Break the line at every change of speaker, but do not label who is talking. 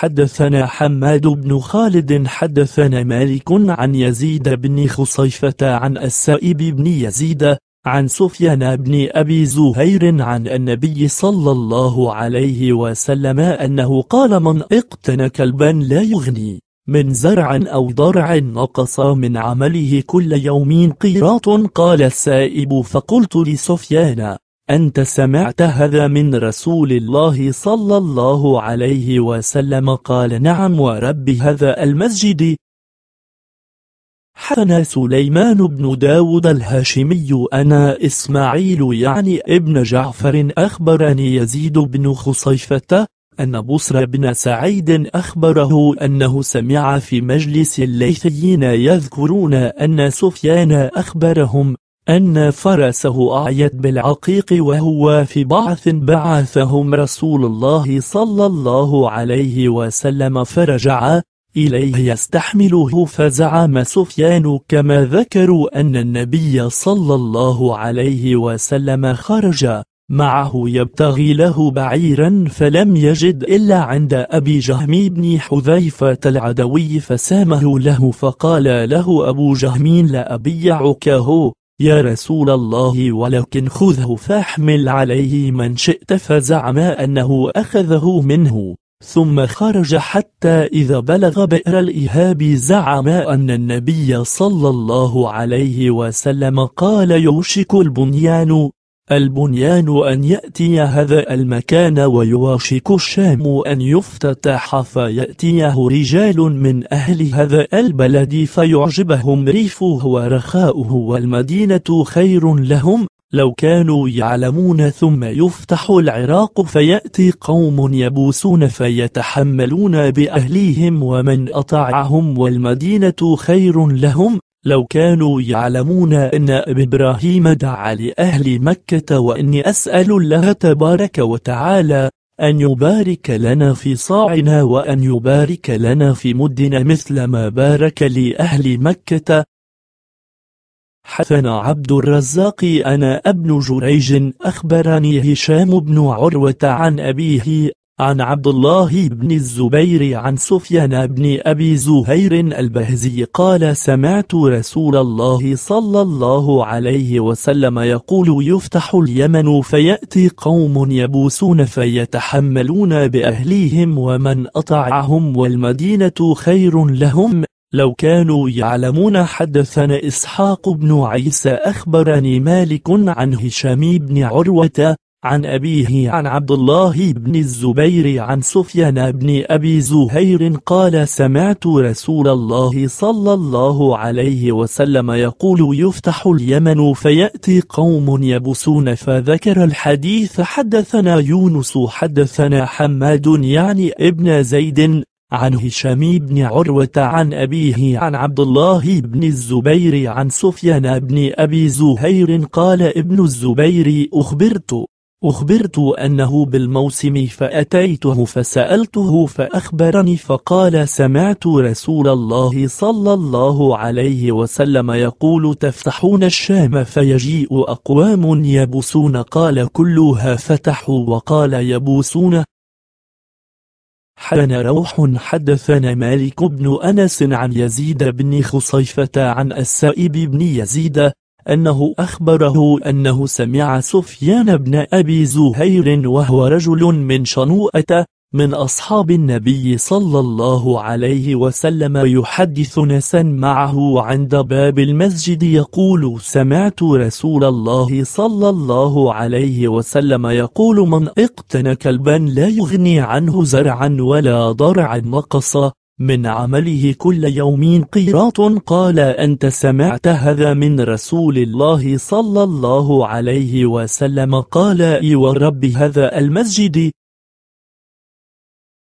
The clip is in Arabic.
حدثنا حماد بن خالد حدثنا مالك عن يزيد بن خصيفة عن السائب بن يزيد عن سفيان بن أبي زهير عن النبي صلى الله عليه وسلم أنه قال من اقتنى كلبا لا يغني من زرع أو ضرع نقص من عمله كل يوم قيراط قال السائب فقلت لسفيان أنت سمعت هذا من رسول الله صلى الله عليه وسلم قال نعم ورب هذا المسجد حدثنا سليمان بن داود الهاشمي أنا إسماعيل يعني ابن جعفر أخبرني يزيد بن خصيفة أن بصر بن سعيد أخبره أنه سمع في مجلس الليثيين يذكرون أن سفيان أخبرهم أن فرسه أعيت بالعقيق وهو في بعث بعثهم رسول الله صلى الله عليه وسلم فرجع إليه يستحمله فزعم سفيان كما ذكروا أن النبي صلى الله عليه وسلم خرج معه يبتغي له بعيرا فلم يجد إلا عند أبي جهم بن حذيفة العدوي فسامه له فقال له أبو جهم لأبيعكه يا رسول الله ولكن خذه فاحمل عليه من شئت فزعم أنه أخذه منه ثم خرج حتى إذا بلغ بئر الإهاب زعم أن النبي صلى الله عليه وسلم قال يوشك البنيان البنيان أن يأتي هذا المكان ويواشك الشام أن يفتتح فيأتيه رجال من أهل هذا البلد فيعجبهم ريفه ورخاؤه والمدينة خير لهم لو كانوا يعلمون ثم يفتح العراق فيأتي قوم يبوسون فيتحملون بأهليهم ومن أطاعهم والمدينة خير لهم لو كانوا يعلمون أن إبراهيم دعا لأهل مكة وإني أسأل الله تبارك وتعالى أن يبارك لنا في صاعنا وأن يبارك لنا في مدنا مثل ما بارك لأهل مكة حسن عبد الرزاق أنا ابن جريج أخبرني هشام بن عروة عن أبيه عن عبد الله بن الزبير عن سفيان بن أبي زهير البهزي قال سمعت رسول الله صلى الله عليه وسلم يقول يفتح اليمن فيأتي قوم يبوسون فيتحملون بأهليهم ومن أطعهم والمدينة خير لهم لو كانوا يعلمون حدثنا إسحاق بن عيسى أخبرني مالك عن هشام بن عروة عن أبيه عن عبد الله بن الزبير عن سفيان بن أبي زهير قال سمعت رسول الله صلى الله عليه وسلم يقول يفتح اليمن فيأتي قوم يبسون فذكر الحديث حدثنا يونس حدثنا حماد يعني ابن زيد عن هشام بن عروة عن أبيه عن عبد الله بن الزبير عن سفيان بن أبي زهير قال ابن الزبير أخبرت أخبرت أنه بالموسم فأتيته فسألته فأخبرني فقال سمعت رسول الله صلى الله عليه وسلم يقول تفتحون الشام فيجيء أقوام يبوسون قال كلها فتحوا وقال يبوسون حدثنا روح حدثنا مالك بن أنس عن يزيد بن خصيفة عن السائب بن يزيد أنه أخبره أنه سمع سفيان بن أبي زهير وهو رجل من شنوءة من أصحاب النبي صلى الله عليه وسلم يحدث ناسا معه عند باب المسجد يقول سمعت رسول الله صلى الله عليه وسلم يقول من اقتنى كلبا لا يغني عنه زرعا ولا ضرعا نقصا من عمله كل يوم قيراط قال أنت سمعت هذا من رسول الله صلى الله عليه وسلم قال إي ورب هذا المسجد